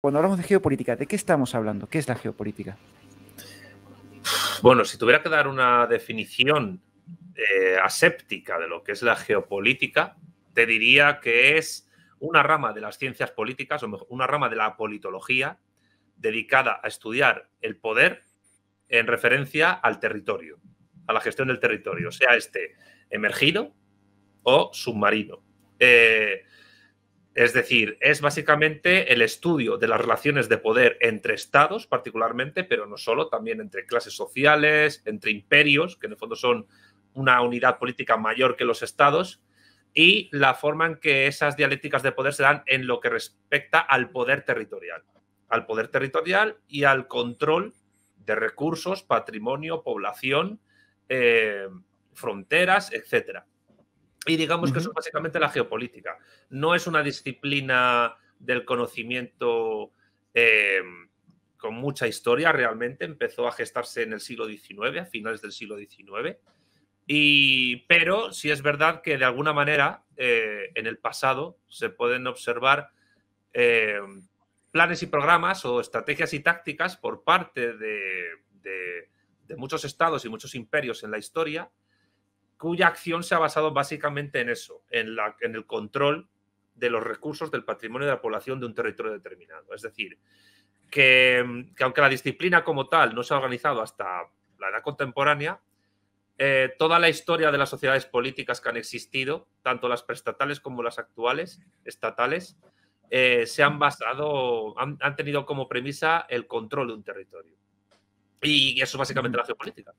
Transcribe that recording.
Cuando hablamos de geopolítica, ¿de qué estamos hablando? ¿Qué es la geopolítica? Bueno, si tuviera que dar una definición eh, aséptica de lo que es la geopolítica, te diría que es una rama de las ciencias políticas, o mejor, una rama de la politología dedicada a estudiar el poder en referencia al territorio, a la gestión del territorio, sea este emergido o submarino. Eh, es decir, es básicamente el estudio de las relaciones de poder entre estados, particularmente, pero no solo, también entre clases sociales, entre imperios, que en el fondo son una unidad política mayor que los estados, y la forma en que esas dialécticas de poder se dan en lo que respecta al poder territorial, al poder territorial y al control de recursos, patrimonio, población, eh, fronteras, etcétera. Y digamos que eso es básicamente la geopolítica. No es una disciplina del conocimiento eh, con mucha historia realmente. Empezó a gestarse en el siglo XIX, a finales del siglo XIX. pero sí es verdad que de alguna manera eh, en el pasado se pueden observar eh, planes y programas o estrategias y tácticas por parte de muchos estados y muchos imperios en la historia cuya acción se ha basado básicamente en eso, en, el control de los recursos del patrimonio de la población de un territorio determinado. Es decir, que, aunque la disciplina como tal no se ha organizado hasta la edad contemporánea, eh, toda la historia de las sociedades políticas que han existido, tanto las prestatales como las actuales, estatales, eh, se han basado, han, tenido como premisa el control de un territorio. Y eso es básicamente la geopolítica.